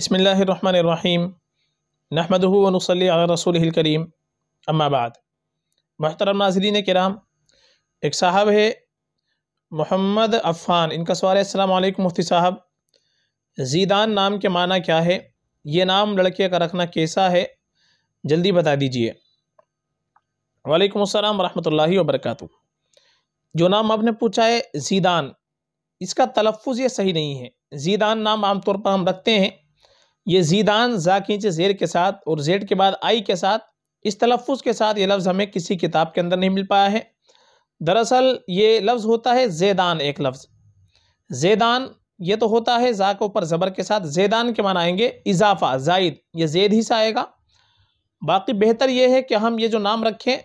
بسم اللہ الرحمن الرحیم نحمد و صلی علیہ رسول الکریم اما بعد محترم ناظرین کرام ایک صاحب ہے محمد عفان ان کا سوال ہے السلام علیکم مفتی صاحب زیدان نام کے معنی کیا ہے یہ نام لڑکے کا رکھنا کیسا ہے جلدی بتا دیجئے وعلیکم السلام ورحمۃ اللہ وبرکاتہ جو نام آپ نے پوچھا ہے زیدان اس کا تلفظ یہ صحیح نہیں ہے زیدان نام عام طور پر ہم رکھتے ہیں یہ زیدان زا کھینچے زیر کے ساتھ اور زیڈ کے بعد آئی کے ساتھ اس تلفظ کے ساتھ یہ لفظ ہمیں کسی کتاب کے اندر نہیں مل پایا ہے دراصل یہ لفظ ہوتا ہے زیدان ایک لفظ زیدان یہ تو ہوتا ہے زا کے اوپر زبر کے ساتھ زیدان کے معنی آئیں گے اضافہ زائد یہ زید ہی سے آئے گا باقی بہتر یہ ہے کہ ہم یہ جو نام رکھیں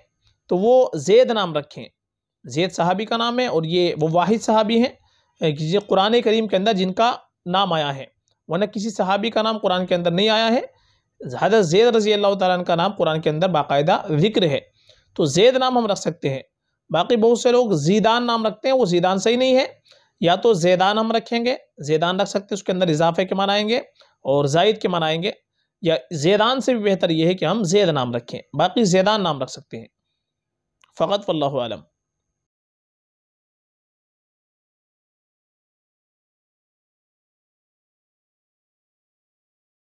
تو وہ زید نام رکھیں زید صحابی کا نام ہے اور یہ وہ واحد صحابی ہیں یہ قرآن کریم کے اندر جن کا نام آیا ہے ورنہ کسی صحابی کا نام قرآن کے اندر نہیں آیا ہے حضرت زید رضی اللہ تعالیٰ عنہ کا نام قرآن کے اندر باقاعدہ ذکر ہے تو زید نام ہم رکھ سکتے ہیں باقی بہت سے لوگ زیدان نام رکھتے ہیں وہ زیدان صحیح نہیں ہے یا تو زیدان ہم رکھیں گے زیدان رکھ سکتے ہیں اس کے اندر اضافے کے منائیں گے اور زائد کے منائیں گے یا زیدان سے بھی بہتر یہ ہے کہ ہم زید نام رکھیں باقی زیدان نام رکھ سکتے ہیں فقط واللہ عالم